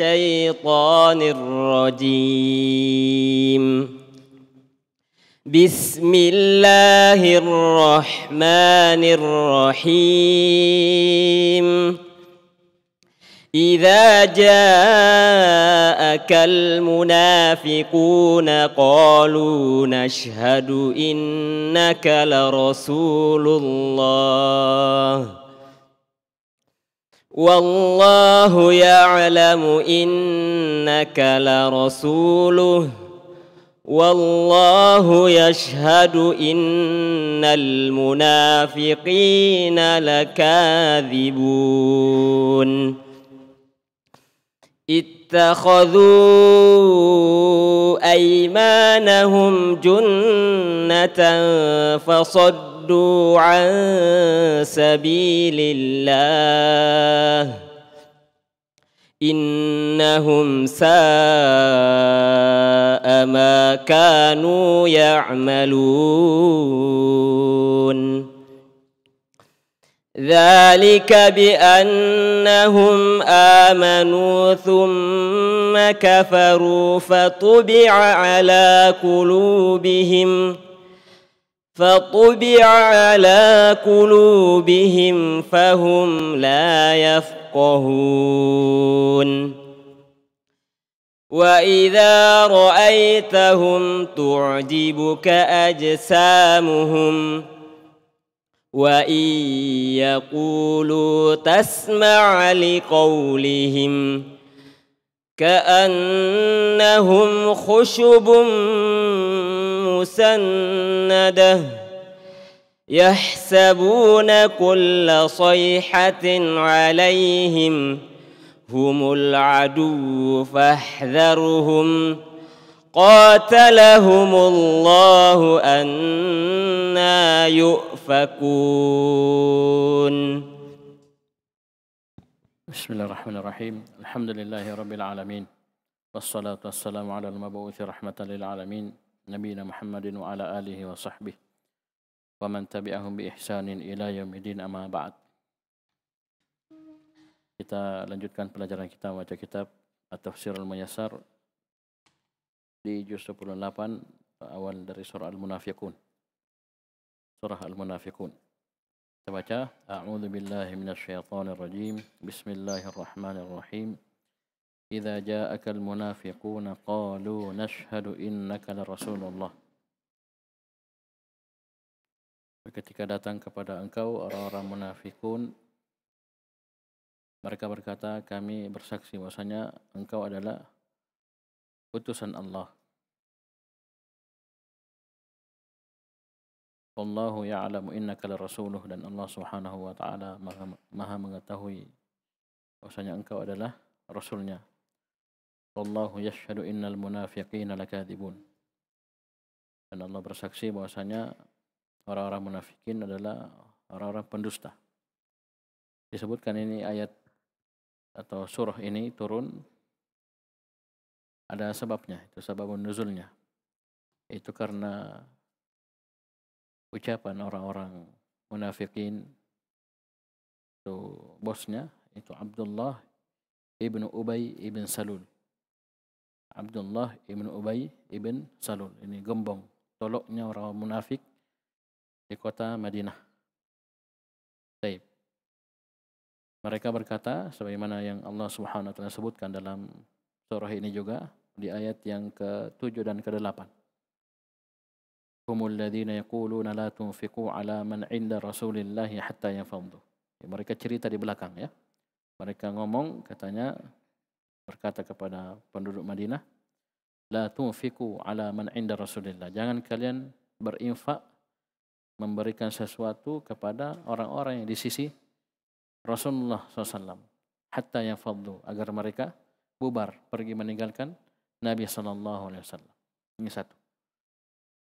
الشيطان الرجيم بسم الله الرحمن الرحيم إذا جاءك المنافقون قالوا نشهد إنك لرسول الله والله يعلم انك لرسوله والله يشهد ان المنافقين لكاذبون اتخذوا ايمانهم جنه فصدوا صدوا عن سبيل الله انهم ساء ما كانوا يعملون ذلك بانهم امنوا ثم كفروا فطبع على قلوبهم فطبع على قلوبهم فهم لا يفقهون واذا رايتهم تعجبك اجسامهم وان يقولوا تسمع لقولهم كانهم خشب مسنده يحسبون كل صيحه عليهم هم العدو فاحذرهم قاتلهم الله أنا يؤفكون بسم الله الرحمن الرحيم الحمد لله رب العالمين والصلاة والسلام على المبعوث رحمة للعالمين نبينا محمد وعلى آله وصحبه ومن تبعهم بإحسان إلى يوم الدين أما بعد Kita lanjutkan pelajaran kita baca kitab At-Tafsir Al-Muyassar di juz 18 awal dari surah Al-Munafiqun. Surah Al-Munafiqun. Kita baca A'udzu billahi minasyaitonir rajim. Bismillahirrahmanirrahim. إذا جاءك المنافقون قالوا نشهد إنك لرسول الله Ketika datang kepada engkau orang-orang munafikun, mereka berkata, kami bersaksi bahwasanya engkau adalah utusan Allah. Wallahu ya'lamu innaka larasuluh dan Allah Subhanahu wa taala maha, maha mengetahui bahwasanya engkau adalah rasulnya Wallahu yashhadu innal munafiqina lakadibun. Dan Allah bersaksi bahwasanya orang-orang munafikin adalah orang-orang pendusta. Disebutkan ini ayat atau surah ini turun ada sebabnya, itu sebab nuzulnya. Itu karena ucapan orang-orang munafikin itu bosnya itu Abdullah ibnu Ubay ibn Salul Abdullah ibn Ubay ibn Salul. Ini gembong, toloknya orang munafik di kota Madinah. Taib. Mereka berkata, sebagaimana yang Allah Subhanahu Wa Taala sebutkan dalam surah ini juga di ayat yang ke-7 dan ke-8. Humul ladzina yaquluna la tunfiqu ala man 'inda Rasulillah hatta yanfadhu. Ya, mereka cerita di belakang ya. Mereka ngomong katanya berkata kepada penduduk Madinah, la tunfiku ala man inda Rasulillah. Jangan kalian berinfak memberikan sesuatu kepada orang-orang yang di sisi Rasulullah SAW. Hatta yang fadlu agar mereka bubar pergi meninggalkan Nabi Sallallahu Alaihi Wasallam. Ini satu.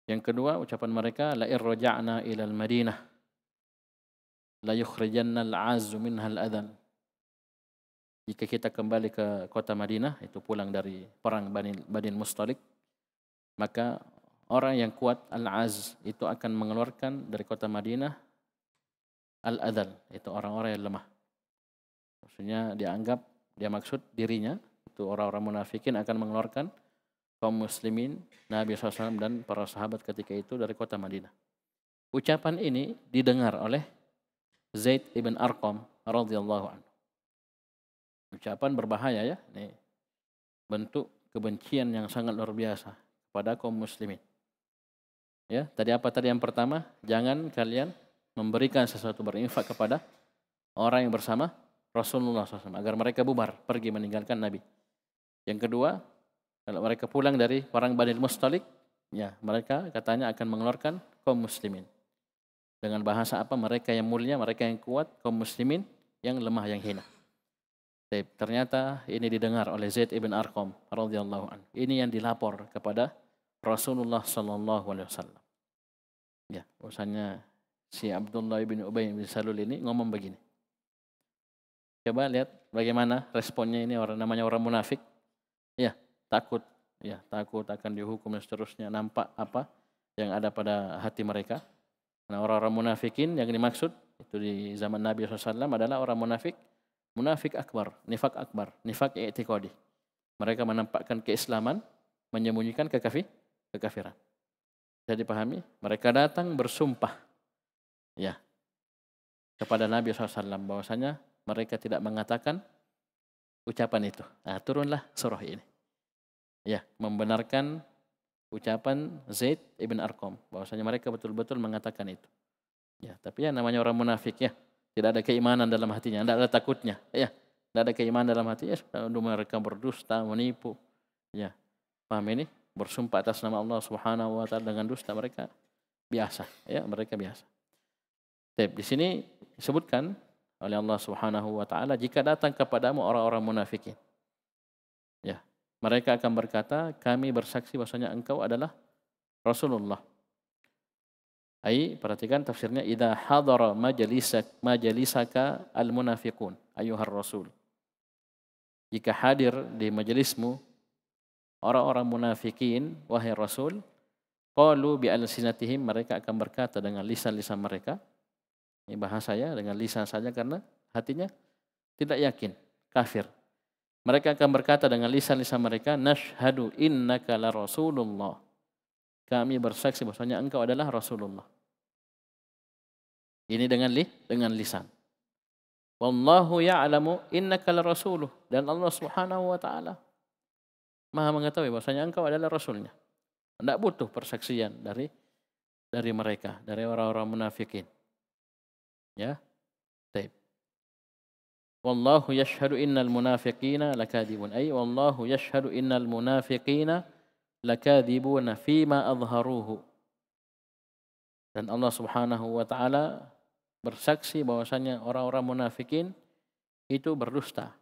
Yang kedua ucapan mereka la irroja'na ilal Madinah la yukhrijanna al-azzu minha al-adhan jika kita kembali ke kota Madinah, itu pulang dari perang Badin Bani Mustalik, maka orang yang kuat Al-Az itu akan mengeluarkan dari kota Madinah Al-Adal, itu orang-orang yang lemah. Maksudnya dianggap, dia maksud dirinya, itu orang-orang munafikin akan mengeluarkan kaum muslimin, Nabi SAW dan para sahabat ketika itu dari kota Madinah. Ucapan ini didengar oleh Zaid ibn Arqam radhiyallahu an. Ucapan berbahaya ya. Ini bentuk kebencian yang sangat luar biasa kepada kaum muslimin. Ya, tadi apa tadi yang pertama? Jangan kalian memberikan sesuatu berinfak kepada orang yang bersama Rasulullah SAW agar mereka bubar pergi meninggalkan Nabi. Yang kedua, kalau mereka pulang dari perang Badil Mustalik, ya mereka katanya akan mengeluarkan kaum muslimin. Dengan bahasa apa? Mereka yang mulia, mereka yang kuat, kaum muslimin yang lemah, yang hina. Taib. Ternyata ini didengar oleh Zaid ibn Arqam radhiyallahu an. Ini yang dilapor kepada Rasulullah sallallahu alaihi wasallam. Ya, usahanya si Abdullah bin Ubay bin Salul ini ngomong begini. Coba lihat bagaimana responnya ini orang namanya orang munafik. Ya, takut, ya, takut akan dihukum dan seterusnya. Nampak apa yang ada pada hati mereka. Nah, orang-orang munafikin yang dimaksud itu di zaman Nabi SAW adalah orang munafik Munafik akbar, nifak akbar, nifak i'tiqadi. Mereka menampakkan keislaman, menyembunyikan kekafir, kekafiran. Bisa dipahami? Mereka datang bersumpah ya kepada Nabi SAW bahwasanya mereka tidak mengatakan ucapan itu. Nah, turunlah surah ini. Ya, membenarkan ucapan Zaid ibn Arkom. bahwasanya mereka betul-betul mengatakan itu. Ya, tapi ya namanya orang munafik ya. Tidak ada keimanan dalam hatinya, tidak ada takutnya. Ya, tidak ada keimanan dalam hatinya. Lalu mereka berdusta, menipu. Ya, paham ini? Bersumpah atas nama Allah Subhanahu Wa Taala dengan dusta mereka biasa. Ya, mereka biasa. Tapi di sini disebutkan oleh Allah Subhanahu Wa Taala jika datang kepadamu orang-orang munafikin, ya, mereka akan berkata, kami bersaksi bahwasanya engkau adalah Rasulullah Ai perhatikan tafsirnya idza hadara majalisak majalisaka al munafiqun ayuhar rasul. Jika hadir di majelismu orang-orang munafikin wahai rasul qalu bi alsinatihim mereka akan berkata dengan lisan-lisan mereka ini bahasa saya dengan lisan saja karena hatinya tidak yakin kafir mereka akan berkata dengan lisan-lisan mereka nashhadu innaka la rasulullah kami bersaksi bahwasanya engkau adalah Rasulullah. Ini dengan li, dengan lisan. Wallahu ya'lamu innaka rasuluh dan Allah Subhanahu wa taala Maha mengetahui bahwasanya engkau adalah rasulnya. Tidak butuh persaksian dari dari mereka, dari orang-orang munafikin. Ya. Baik. Wallahu yashhadu innal munafiqina lakadibun. Ay wallahu yashhadu innal munafiqina lakadzibuna fima azharuhu. Dan Allah Subhanahu wa taala bersaksi bahwasanya orang-orang munafikin itu berdusta.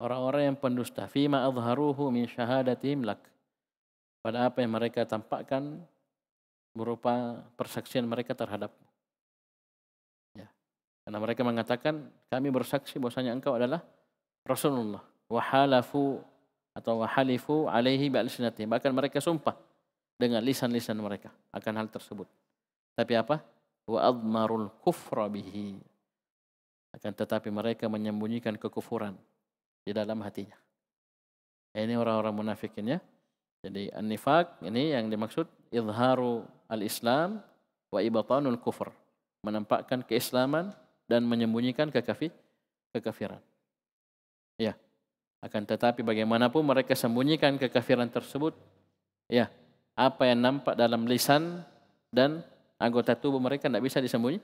Orang-orang yang pendusta fima azharuhu min syahadatihim lak. Pada apa yang mereka tampakkan berupa persaksian mereka terhadapmu. Ya. Karena mereka mengatakan kami bersaksi bahwasanya engkau adalah Rasulullah. Wahalafu atau halifu alaihi bi'alsinatihim. Bahkan mereka sumpah dengan lisan-lisan mereka akan hal tersebut. Tapi apa? Wa admarul kufra bihi. Akan tetapi mereka menyembunyikan kekufuran di dalam hatinya. Ini orang-orang munafikin ya. Jadi an-nifak ini yang dimaksud izharu al-islam wa ibatanul kufur. Menampakkan keislaman dan menyembunyikan kekafir, kekafiran. Akan tetapi bagaimanapun mereka sembunyikan kekafiran tersebut, ya apa yang nampak dalam lisan dan anggota tubuh mereka tidak bisa disembunyi,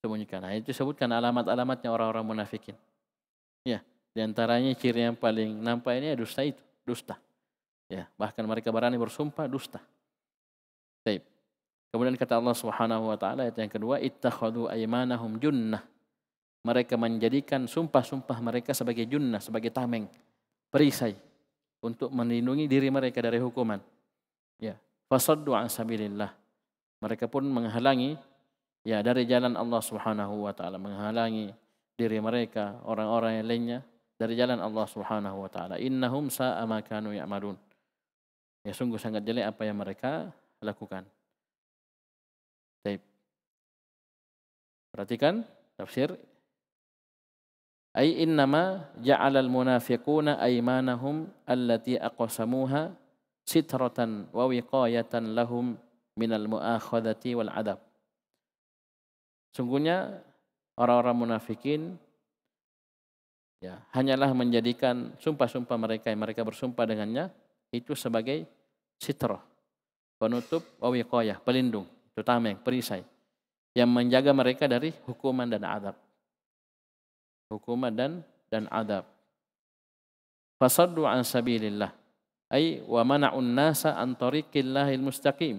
sembunyikan. Nah, itu sebutkan alamat-alamatnya orang-orang munafikin. Ya, di antaranya ciri yang paling nampak ini adalah ya, dusta itu, dusta. Ya, bahkan mereka berani bersumpah dusta. Baik. Kemudian kata Allah Subhanahu wa taala ayat yang kedua, ittakhadhu aymanahum junnah. Mereka menjadikan sumpah-sumpah mereka sebagai junnah, sebagai tameng perisai untuk melindungi diri mereka dari hukuman. Ya, fasaddu an sabilillah. Mereka pun menghalangi ya dari jalan Allah Subhanahu wa taala, menghalangi diri mereka, orang-orang yang lainnya dari jalan Allah Subhanahu wa taala. Innahum sa'a ma kanu ya'malun. Ya sungguh sangat jelek apa yang mereka lakukan. Baik. Perhatikan tafsir Ai innama ja'alal munafiquna aymanahum allati aqsamuha sitratan wa wiqayatan lahum minal mu'akhadati wal adab. Sungguhnya orang-orang munafikin ya hanyalah menjadikan sumpah-sumpah mereka yang mereka bersumpah dengannya itu sebagai sitroh penutup wawiqayah pelindung terutama yang perisai yang menjaga mereka dari hukuman dan adab hukuman dan dan adab. Fasaddu an sabilillah. Ay wa mana'un nasa an tariqillahil mustaqim.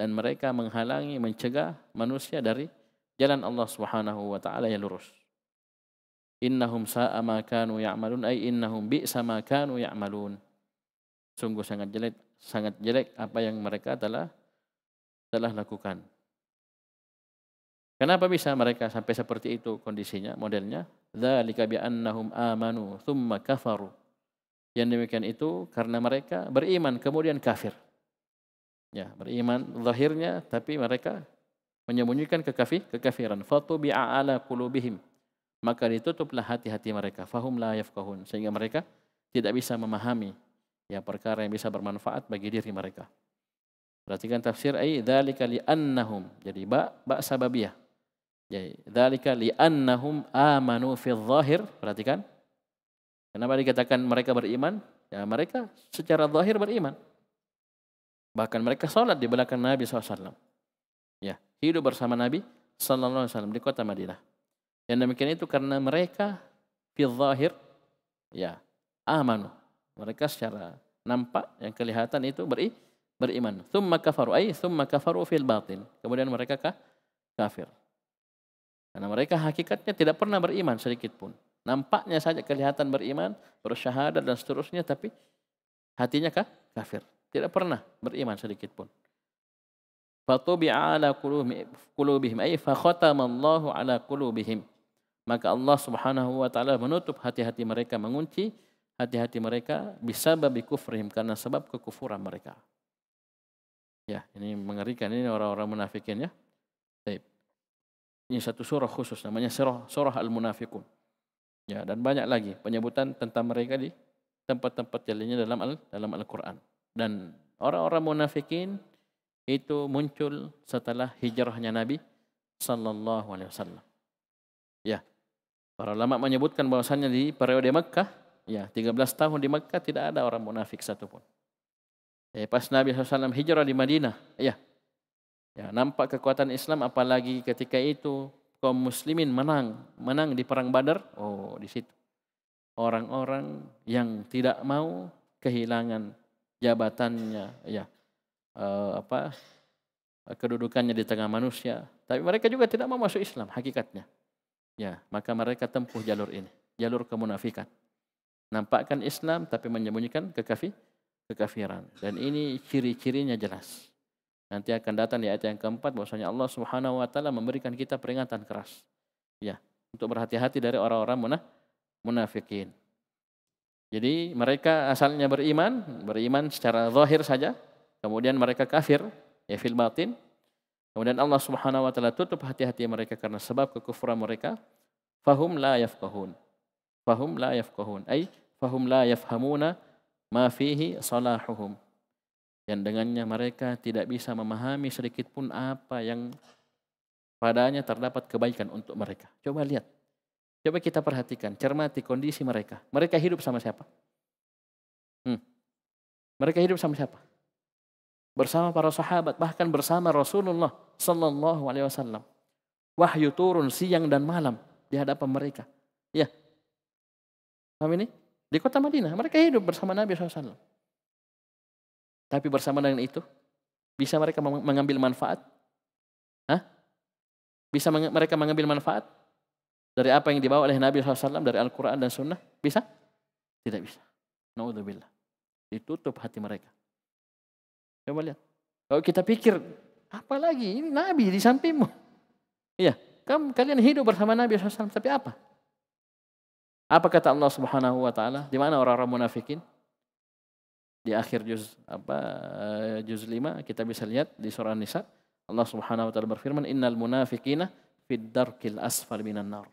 Dan mereka menghalangi, mencegah manusia dari jalan Allah Subhanahu wa taala yang lurus. Innahum sa'a ma kanu ya'malun ay innahum bi'sa ma kanu ya'malun. Sungguh sangat jelek, sangat jelek apa yang mereka telah telah lakukan. Kenapa bisa mereka sampai seperti itu kondisinya, modelnya? Dzalika bi'annahum amanu thumma kafaru. Yang demikian itu karena mereka beriman kemudian kafir. Ya, beriman zahirnya tapi mereka menyembunyikan kekafir, kekafiran. Fatubi'a ala qulubihim. Maka ditutuplah hati-hati mereka. Fahum la yafqahun. Sehingga mereka tidak bisa memahami ya perkara yang bisa bermanfaat bagi diri mereka. Perhatikan tafsir ai dzalika li'annahum. Jadi ba ba sababiyah jadi, dzalika li'annahum amanu fil zahir Perhatikan. Kenapa dikatakan mereka beriman? Ya, mereka secara zahir beriman. Bahkan mereka sholat di belakang Nabi SAW. Ya, hidup bersama Nabi SAW di kota Madinah. Yang demikian itu karena mereka fil zahir ya amanu. Mereka secara nampak yang kelihatan itu beri, beriman. Thumma kafaru ay, thumma kafaru fil batin. Kemudian mereka kah, kafir. Karena mereka hakikatnya tidak pernah beriman sedikit pun. Nampaknya saja kelihatan beriman, bersyahadat dan seterusnya, tapi hatinya kah? kafir. Tidak pernah beriman sedikit pun. Fatubi'a ala qulubihim ay fakhotamallahu ala qulubihim. Maka Allah Subhanahu wa taala menutup hati-hati mereka, mengunci hati-hati mereka bisa babi kufrihim karena sebab kekufuran mereka. Ya, ini mengerikan ini orang-orang munafikin ya. Baik. Ini satu surah khusus namanya surah surah Al-Munafiqun. Ya, dan banyak lagi penyebutan tentang mereka di tempat-tempat lainnya dalam al, dalam Al-Qur'an. Dan orang-orang munafikin itu muncul setelah hijrahnya Nabi sallallahu alaihi wasallam. Ya. Para ulama menyebutkan bahwasannya di periode Mekkah, ya 13 tahun di Mekkah tidak ada orang munafik satupun. Eh pas Nabi SAW hijrah di Madinah, ya Ya, nampak kekuatan Islam apalagi ketika itu kaum muslimin menang, menang di perang Badar. Oh, di situ orang-orang yang tidak mau kehilangan jabatannya, ya eh, apa kedudukannya di tengah manusia. Tapi mereka juga tidak mau masuk Islam hakikatnya. Ya, maka mereka tempuh jalur ini, jalur kemunafikan. Nampakkan Islam tapi menyembunyikan kekafir, kekafiran. Dan ini ciri-cirinya jelas. Nanti akan datang di ayat yang keempat bahwasanya Allah Subhanahu wa taala memberikan kita peringatan keras. Ya, untuk berhati-hati dari orang-orang munafikin. Jadi mereka asalnya beriman, beriman secara zahir saja, kemudian mereka kafir ya fil batin. Kemudian Allah Subhanahu wa taala tutup hati-hati mereka karena sebab kekufuran mereka. Fahum la yafqahun. Fahum la yafqahun. Ai fahum la yafhamuna ma fihi salahuhum yang dengannya mereka tidak bisa memahami sedikit pun apa yang padanya terdapat kebaikan untuk mereka. Coba lihat. Coba kita perhatikan, cermati kondisi mereka. Mereka hidup sama siapa? Hmm. Mereka hidup sama siapa? Bersama para sahabat, bahkan bersama Rasulullah Sallallahu Alaihi Wasallam. Wahyu turun siang dan malam di hadapan mereka. Ya, Paham ini? Di kota Madinah, mereka hidup bersama Nabi wasallam. Tapi bersama dengan itu, bisa mereka mengambil manfaat? Hah? Bisa mereka mengambil manfaat dari apa yang dibawa oleh Nabi SAW, dari Al-Quran dan Sunnah? Bisa? Tidak bisa. Naudzubillah. Ditutup hati mereka. Coba lihat. Kalau kita pikir, apa lagi? Ini Nabi di sampingmu. Iya. Kamu, kalian hidup bersama Nabi SAW, tapi apa? Apa kata Allah Subhanahu wa taala? Di mana orang-orang munafikin? di akhir juz apa eh, juz 5 kita bisa lihat di surah Nisa Allah Subhanahu wa taala berfirman innal munafiqina fid darkil asfal minan nar.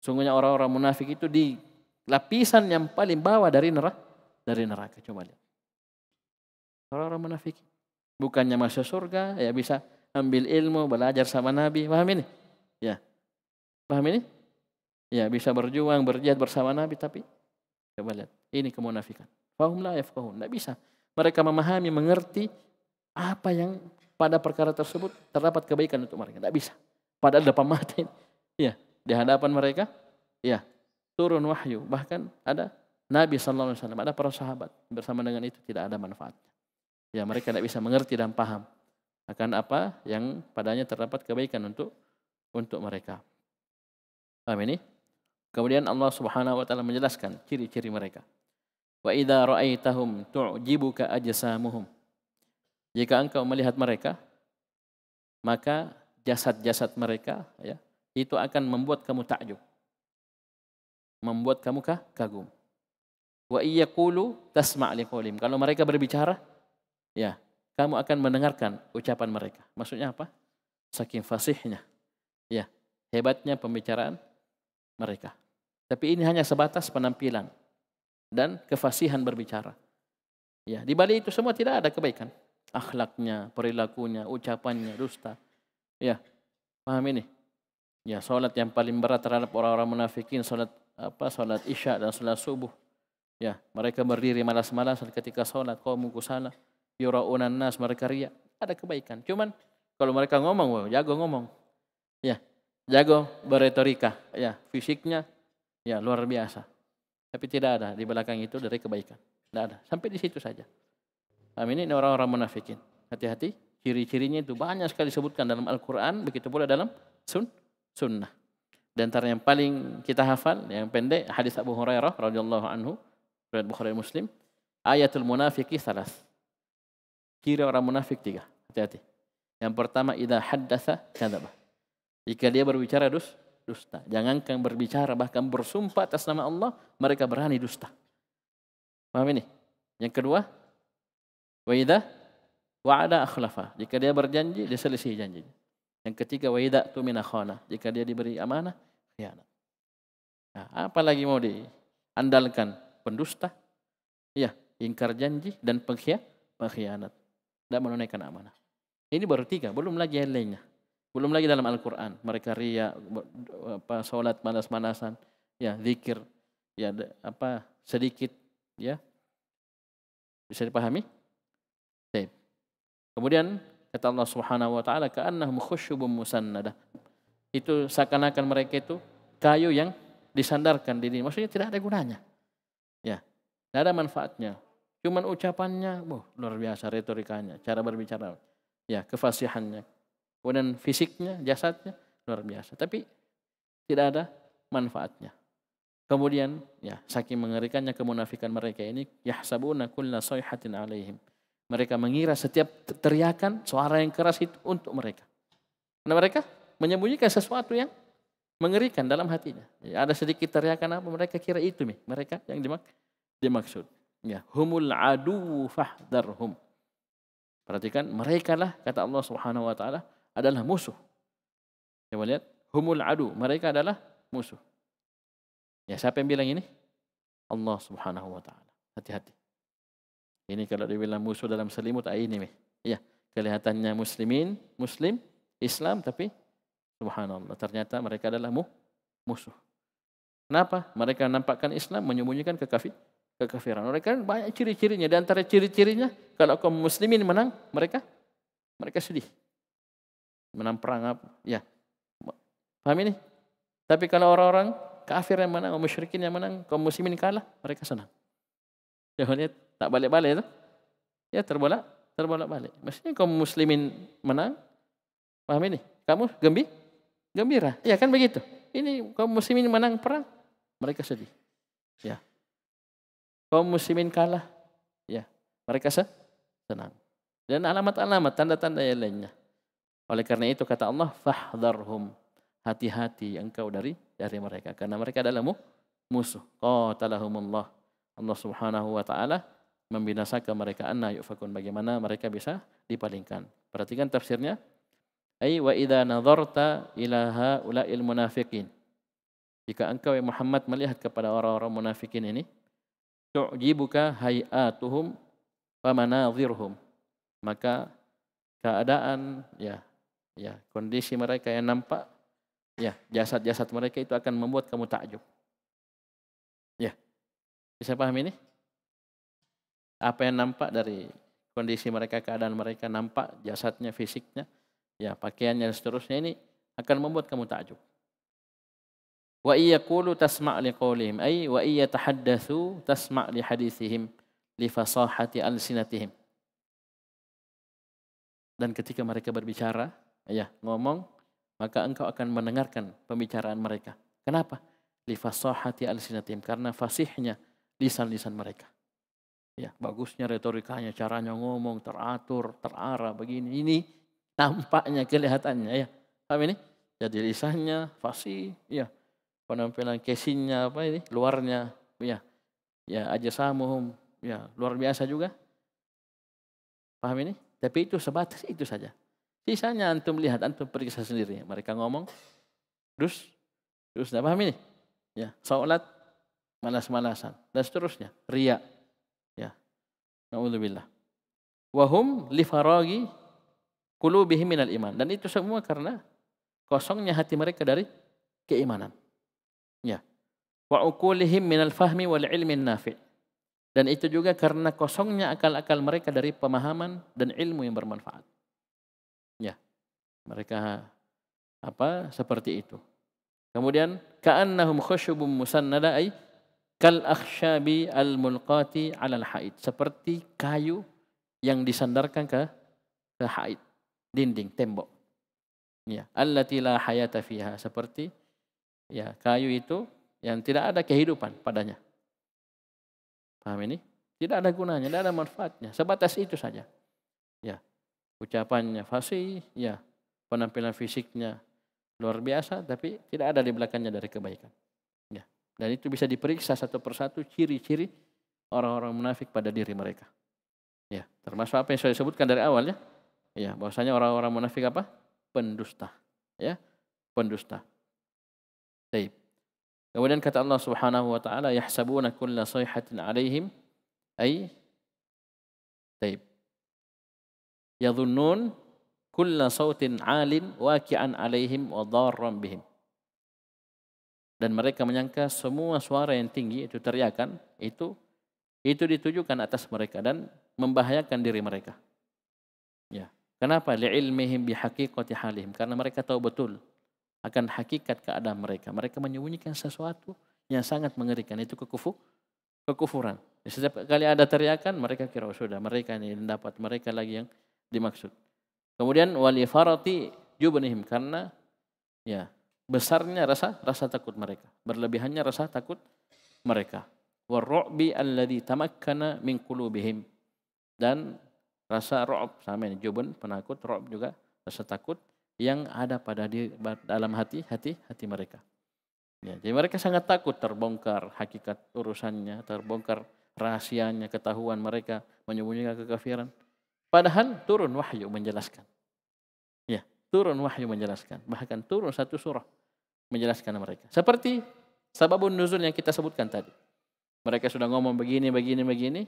Sungguhnya orang-orang munafik itu di lapisan yang paling bawah dari neraka dari neraka coba lihat. Orang-orang munafik bukannya masuk surga ya bisa ambil ilmu belajar sama Nabi paham ini ya paham ini ya bisa berjuang berjihad bersama Nabi tapi coba lihat ini kemunafikan Wahum la yafqahun. Tidak bisa. Mereka memahami, mengerti apa yang pada perkara tersebut terdapat kebaikan untuk mereka. Tidak bisa. Pada depan mata ini. Ya, di hadapan mereka, ya turun wahyu. Bahkan ada Nabi SAW, ada para sahabat. Bersama dengan itu tidak ada manfaatnya. Ya, mereka tidak bisa mengerti dan paham akan apa yang padanya terdapat kebaikan untuk untuk mereka. Paham ini? Kemudian Allah Subhanahu wa taala menjelaskan ciri-ciri mereka. Wa idza ra'aitahum tu'jibuka ajsamuhum. Jika engkau melihat mereka, maka jasad-jasad mereka ya, itu akan membuat kamu takjub. Membuat kamu kah? kagum. Wa iyyaqulu tasma' Kalau mereka berbicara, ya, kamu akan mendengarkan ucapan mereka. Maksudnya apa? Saking fasihnya. Ya, hebatnya pembicaraan mereka. Tapi ini hanya sebatas penampilan dan kefasihan berbicara. Ya, di balik itu semua tidak ada kebaikan. Akhlaknya, perilakunya, ucapannya, dusta. Ya, paham ini? Ya, salat yang paling berat terhadap orang-orang munafikin salat apa? Salat Isya dan salat subuh. Ya, mereka berdiri malas-malasan ketika salat, kaum salah, yuraunan nas, mereka ria. Ada kebaikan. Cuman kalau mereka ngomong, wah jago ngomong. Ya, jago berretorika, ya, fisiknya ya luar biasa. Tapi tidak ada di belakang itu dari kebaikan. Tidak ada. Sampai di situ saja. Amin. Ini orang-orang munafikin. Hati-hati. Ciri-cirinya itu banyak sekali disebutkan dalam Al-Quran. Begitu pula dalam sun sunnah. Dan antara yang paling kita hafal, yang pendek, hadis Abu Hurairah radhiyallahu anhu, riwayat Bukhari Muslim, ayatul munafiki salas. Ciri orang munafik tiga. Hati-hati. Yang pertama, idha haddatha apa. Jika dia berbicara dus, dusta. Jangankan berbicara bahkan bersumpah atas nama Allah, mereka berani dusta. Paham ini? Yang kedua, wa wa'ada akhlafa. Jika dia berjanji, dia selisih janji Yang ketiga, wa tumina khana. Jika dia diberi amanah, khianat. Nah, apalagi mau diandalkan pendusta, ya, ingkar janji dan pengkhianat, Tidak menunaikan amanah. Ini baru tiga, belum lagi yang lainnya. Belum lagi dalam Al-Quran, mereka ria, apa, sholat manas-manasan, ya zikir, ya apa sedikit, ya bisa dipahami? Baik. Kemudian kata Allah Subhanahu wa taala ka'annahum khusyubun musannadah. Itu seakan-akan mereka itu kayu yang disandarkan di dinding. Maksudnya tidak ada gunanya. Ya. Tidak ada manfaatnya. Cuman ucapannya, wah, luar biasa retorikanya, cara berbicara. Ya, kefasihannya, Kemudian fisiknya, jasadnya luar biasa. Tapi tidak ada manfaatnya. Kemudian ya saking mengerikannya kemunafikan mereka ini yahsabuna kulla sayhatin alaihim. Mereka mengira setiap teriakan suara yang keras itu untuk mereka. Karena mereka menyembunyikan sesuatu yang mengerikan dalam hatinya. Ya, ada sedikit teriakan apa mereka kira itu nih, mereka yang dimak dimaksud. Ya, humul adu fahdarhum. Perhatikan mereka lah kata Allah Subhanahu wa taala adalah musuh. Coba lihat, humul adu, mereka adalah musuh. Ya, siapa yang bilang ini? Allah Subhanahu wa taala. Hati-hati. Ini kalau dibilang musuh dalam selimut ah, ini nih. Iya, kelihatannya muslimin, muslim, Islam tapi subhanallah ternyata mereka adalah mu, musuh. Kenapa? Mereka nampakkan Islam menyembunyikan kekafir, kekafiran. Mereka banyak ciri-cirinya. Di antara ciri-cirinya, kalau kaum muslimin menang, mereka mereka sedih menang perang apa? Ya. Paham ini? Tapi kalau orang-orang kafir yang menang, musyrikin yang menang, kaum muslimin kalah, mereka senang. Jawabannya tak balik-balik itu. Ya terbolak, terbolak balik. Maksudnya kaum muslimin menang, paham ini? Kamu gembi? Gembira. Ya kan begitu. Ini kaum muslimin menang perang, mereka sedih. Ya. Kaum muslimin kalah, ya. Mereka senang. Dan alamat-alamat, tanda-tanda yang lainnya. Oleh karena itu kata Allah, fahdharhum. Hati-hati engkau dari dari mereka karena mereka adalah musuh. Qatalahumullah. Allah Subhanahu wa taala membinasakan mereka anna yufakun bagaimana mereka bisa dipalingkan. Perhatikan tafsirnya. Ai wa idza nadharta ila haula'il munafiqin. Jika engkau ya Muhammad melihat kepada orang-orang munafikin ini, tu'jibuka hayatuhum wa manadhirhum. Maka keadaan ya Ya, kondisi mereka yang nampak, ya, jasad-jasad mereka itu akan membuat kamu takjub. Ya. Bisa paham ini? Apa yang nampak dari kondisi mereka, keadaan mereka nampak jasadnya, fisiknya, ya, pakaiannya dan seterusnya ini akan membuat kamu takjub. Wa iya iyaqulu tasma' liqaulihim ay wa iya iyatahaddatsu tasma' li hadisihim li fasahati sinatihim. Dan ketika mereka berbicara, ya ngomong maka engkau akan mendengarkan pembicaraan mereka. Kenapa? Lifasahati alsinatim karena fasihnya lisan-lisan mereka. Ya, bagusnya retorikanya, caranya ngomong teratur, terarah begini. Ini tampaknya kelihatannya ya. Paham ini? Jadi lisannya fasih, ya. Penampilan casingnya apa ini? Luarnya ya. Ya, aja samuhum, ya, luar biasa juga. Paham ini? Tapi itu sebatas itu saja. Sisanya antum lihat, antum periksa sendiri. Mereka ngomong, terus terus tidak paham ini. Ya, sholat, malas-malasan, dan seterusnya. Ria. Ya. Na'udzubillah. Wahum lifaragi kulubihim minal iman. Dan itu semua karena kosongnya hati mereka dari keimanan. Ya. Wa ukulihim minal fahmi wal ilmin nafi. Dan itu juga karena kosongnya akal-akal mereka dari pemahaman dan ilmu yang bermanfaat. Mereka apa seperti itu. Kemudian ka'annahum khusyubum musannada ay kal akhsyabi al mulqati al haid seperti kayu yang disandarkan ke ke haid dinding tembok ya allati la hayata fiha seperti ya kayu itu yang tidak ada kehidupan padanya paham ini tidak ada gunanya tidak ada manfaatnya sebatas itu saja ya ucapannya fasih ya penampilan fisiknya luar biasa, tapi tidak ada di belakangnya dari kebaikan. Ya. Dan itu bisa diperiksa satu persatu ciri-ciri orang-orang munafik pada diri mereka. Ya, termasuk apa yang saya sebutkan dari awal ya. Ya, bahwasanya orang-orang munafik apa? Pendusta. Ya, pendusta. Baik. Kemudian kata Allah Subhanahu wa taala yahsabuna kulla sayhatin alaihim ay Taib. Yadhunnun kulla sautin alin waki'an alaihim wa dharram bihim. Dan mereka menyangka semua suara yang tinggi itu teriakan itu itu ditujukan atas mereka dan membahayakan diri mereka. Ya. Kenapa? Li'ilmihim bihaqiqati halihim. Karena mereka tahu betul akan hakikat keadaan mereka. Mereka menyembunyikan sesuatu yang sangat mengerikan. Itu kekufu, kekufuran. Setiap kali ada teriakan, mereka kira oh, sudah mereka ini dapat mereka lagi yang dimaksud. Kemudian wali farati jubanihim karena ya besarnya rasa rasa takut mereka, berlebihannya rasa takut mereka. Warru'bi alladhi tamakkana min qulubihim dan rasa rob sama ini jubun penakut rob juga rasa takut yang ada pada di dalam hati hati hati mereka ya, jadi mereka sangat takut terbongkar hakikat urusannya terbongkar rahasianya ketahuan mereka menyembunyikan kekafiran Padahal turun wahyu menjelaskan. Ya, turun wahyu menjelaskan. Bahkan turun satu surah menjelaskan mereka. Seperti sababun nuzul yang kita sebutkan tadi. Mereka sudah ngomong begini, begini, begini.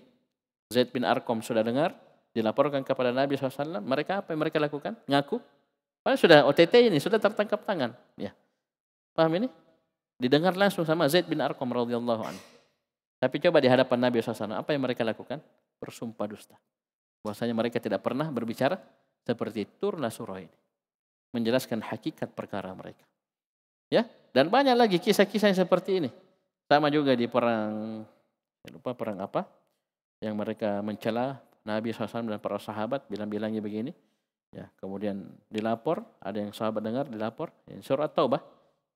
Zaid bin Arkom sudah dengar. Dilaporkan kepada Nabi SAW. Mereka apa yang mereka lakukan? Ngaku. Padahal sudah OTT ini, sudah tertangkap tangan. Ya. Paham ini? Didengar langsung sama Zaid bin Arkom radhiyallahu anhu. Tapi coba di hadapan Nabi SAW, apa yang mereka lakukan? Bersumpah dusta. Bahwasanya mereka tidak pernah berbicara seperti turna surah ini. Menjelaskan hakikat perkara mereka. Ya, dan banyak lagi kisah-kisah yang seperti ini. Sama juga di perang, saya lupa perang apa, yang mereka mencela Nabi SAW dan para sahabat bilang-bilangnya begini. Ya, kemudian dilapor, ada yang sahabat dengar dilapor, ya, surat Taubah.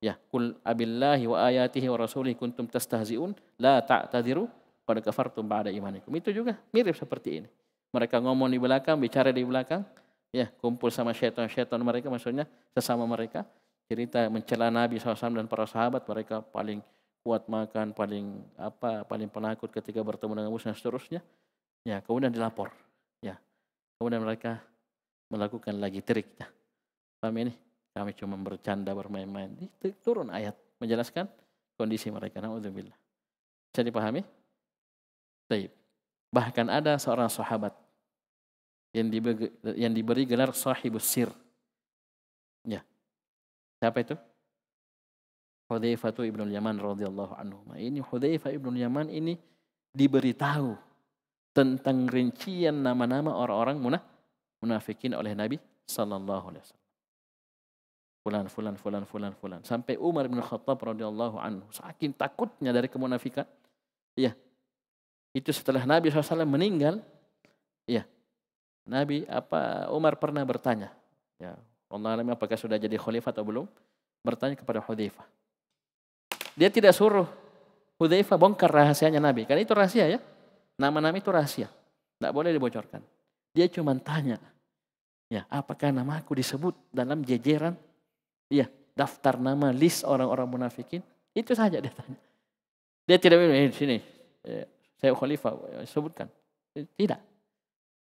Ya, kul abillahi wa ayatihi wa rasulih kuntum tastahzi'un la ta'tadiru pada kafartum ba'da imanikum. Itu juga mirip seperti ini. Mereka ngomong di belakang, bicara di belakang, ya kumpul sama syaitan-syaitan mereka, maksudnya sesama mereka. Cerita mencela Nabi SAW dan para sahabat, mereka paling kuat makan, paling apa, paling penakut ketika bertemu dengan musuh dan seterusnya. Ya, kemudian dilapor. Ya, kemudian mereka melakukan lagi triknya. Paham ini? Kami cuma bercanda, bermain-main. Turun ayat menjelaskan kondisi mereka. Nauzubillah. Bisa dipahami? Baik. Bahkan ada seorang sahabat yang diberi, yang diberi gelar sahibus sir. Ya. Siapa itu? Hudzaifah ibnu Yaman radhiyallahu anhu. Nah, ini Hudzaifah ibnu Yaman ini diberitahu tentang rincian nama-nama orang-orang munah munafikin oleh Nabi sallallahu alaihi wasallam. Fulan, fulan, fulan, fulan, fulan. Sampai Umar bin Khattab radhiyallahu anhu saking takutnya dari kemunafikan, ya itu setelah Nabi SAW meninggal, ya Nabi apa Umar pernah bertanya, ya Allah alami apakah sudah jadi khalifah atau belum? Bertanya kepada Hudzaifah. Dia tidak suruh Hudzaifah bongkar rahasianya Nabi, karena itu rahasia ya. nama Nabi itu rahasia. Tidak boleh dibocorkan. Dia cuma tanya, ya apakah nama aku disebut dalam jejeran ya daftar nama list orang-orang munafikin? Itu saja dia tanya. Dia tidak bilang, eh, sini, eh, saya khalifah eh, sebutkan eh, tidak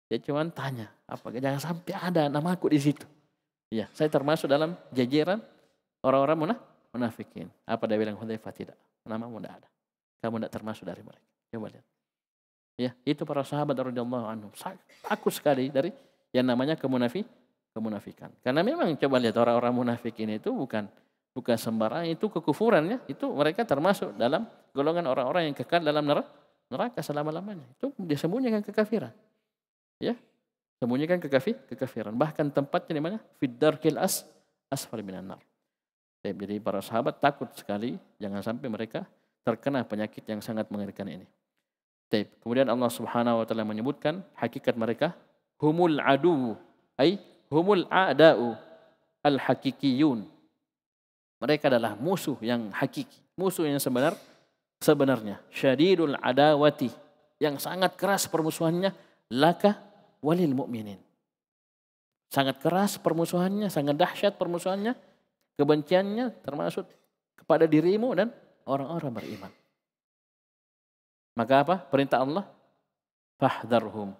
dia cuma tanya apa jangan sampai ada nama aku di situ ya saya termasuk dalam jajaran orang-orang munafikin apa dia bilang Hudzaifah tidak namamu tidak ada kamu tidak termasuk dari mereka coba lihat ya itu para sahabat radhiyallahu anhum aku sekali dari yang namanya kemunafik kemunafikan karena memang coba lihat orang-orang munafikin itu bukan bukan sembarang itu kekufuran ya itu mereka termasuk dalam golongan orang-orang yang kekal dalam neraka neraka selama-lamanya. Itu dia sembunyikan kekafiran. Ya. Sembunyikan kekafir, kekafiran. Bahkan tempatnya di mana? Fiddarkil as asfal minan nar. Ya, jadi para sahabat takut sekali jangan sampai mereka terkena penyakit yang sangat mengerikan ini. Taib. Kemudian Allah Subhanahu wa taala menyebutkan hakikat mereka humul adu ai humul a'da'u al hakikiyun. Mereka adalah musuh yang hakiki, musuh yang sebenar sebenarnya. Syadidul adawati. Yang sangat keras permusuhannya. Laka walil mu'minin. Sangat keras permusuhannya. Sangat dahsyat permusuhannya. Kebenciannya termasuk kepada dirimu dan orang-orang beriman. Maka apa? Perintah Allah. Fahdharhum.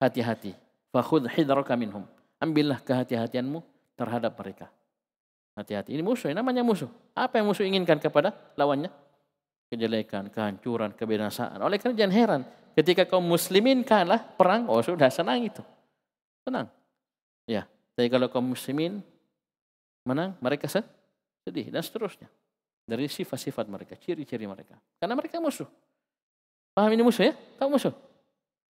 Hati-hati. Fakhud hidraka minhum. Ambillah kehati-hatianmu terhadap mereka. Hati-hati. Ini musuh. Namanya musuh. Apa yang musuh inginkan kepada lawannya? kejelekan, kehancuran, kebinasaan. Oleh karena jangan heran, ketika kaum muslimin kalah perang, oh sudah senang itu. Senang. Ya, tapi kalau kaum muslimin menang, mereka sedih dan seterusnya. Dari sifat-sifat mereka, ciri-ciri mereka. Karena mereka musuh. Paham ini musuh ya? Tahu musuh?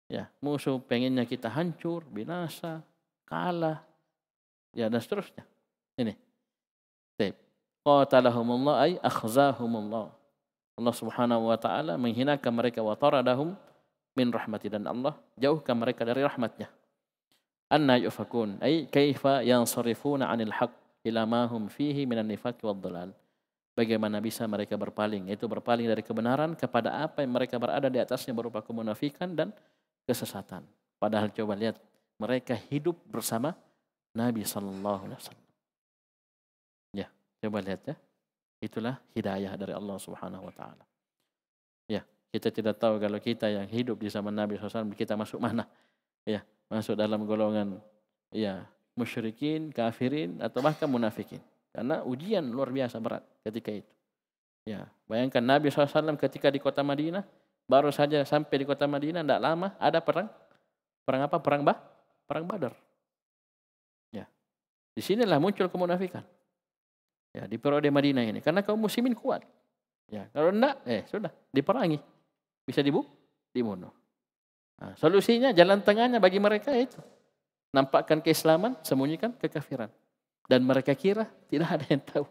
Ya, musuh pengennya kita hancur, binasa, kalah, ya dan seterusnya. Ini. Taib. Qatalahumullah ay akhzahumullah. Allah Subhanahu wa taala menghinakan mereka wa taradahum min rahmati dan Allah jauhkan mereka dari rahmatnya. Anna yufakun ay kaifa yansarifuna anil haq ila ma hum fihi minan nifaq wad dhalal. Bagaimana bisa mereka berpaling? Itu berpaling dari kebenaran kepada apa yang mereka berada di atasnya berupa kemunafikan dan kesesatan. Padahal coba lihat mereka hidup bersama Nabi Shallallahu Alaihi Wasallam. Ya, coba lihat ya. Itulah hidayah dari Allah Subhanahu wa taala. Ya, kita tidak tahu kalau kita yang hidup di zaman Nabi SAW kita masuk mana. Ya, masuk dalam golongan ya musyrikin, kafirin atau bahkan munafikin. Karena ujian luar biasa berat ketika itu. Ya, bayangkan Nabi SAW ketika di kota Madinah, baru saja sampai di kota Madinah, tidak lama ada perang. Perang apa? Perang bah? Perang Badar. Ya. sinilah muncul kemunafikan. Ya, di periode Madinah ini karena kaum muslimin kuat. Ya, kalau enggak eh sudah diperangi. Bisa dibu dibunuh. Nah, solusinya jalan tengahnya bagi mereka itu nampakkan keislaman, sembunyikan kekafiran. Dan mereka kira tidak ada yang tahu.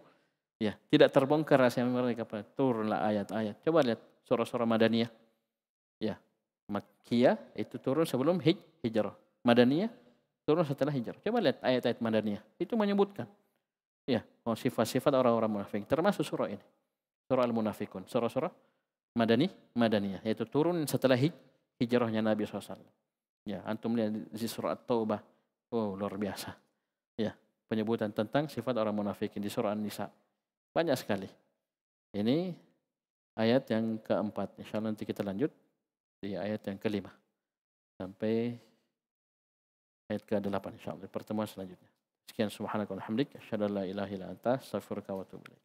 Ya, tidak terbongkar rahasia mereka. Turunlah ayat-ayat. Coba lihat surah-surah Madaniyah. Ya, Makkiyah itu turun sebelum hij hijrah. Madaniyah turun setelah hijrah. Coba lihat ayat-ayat Madaniyah. Itu menyebutkan Ya, sifat-sifat orang-orang munafik. Termasuk surah ini. Surah Al-Munafikun. Surah-surah Madani, Madaniyah. Yaitu turun setelah hijrahnya Nabi SAW. Ya, antum lihat di surah taubah Oh, luar biasa. Ya, penyebutan tentang sifat orang munafikin di surah An-Nisa. Banyak sekali. Ini ayat yang keempat. Insya Allah nanti kita lanjut di ayat yang kelima. Sampai ayat ke delapan. insya Allah. Pertemuan selanjutnya. Sekian subhanaka wa hamdik. Asyadu la ilaha ila anta. Astagfirullah wa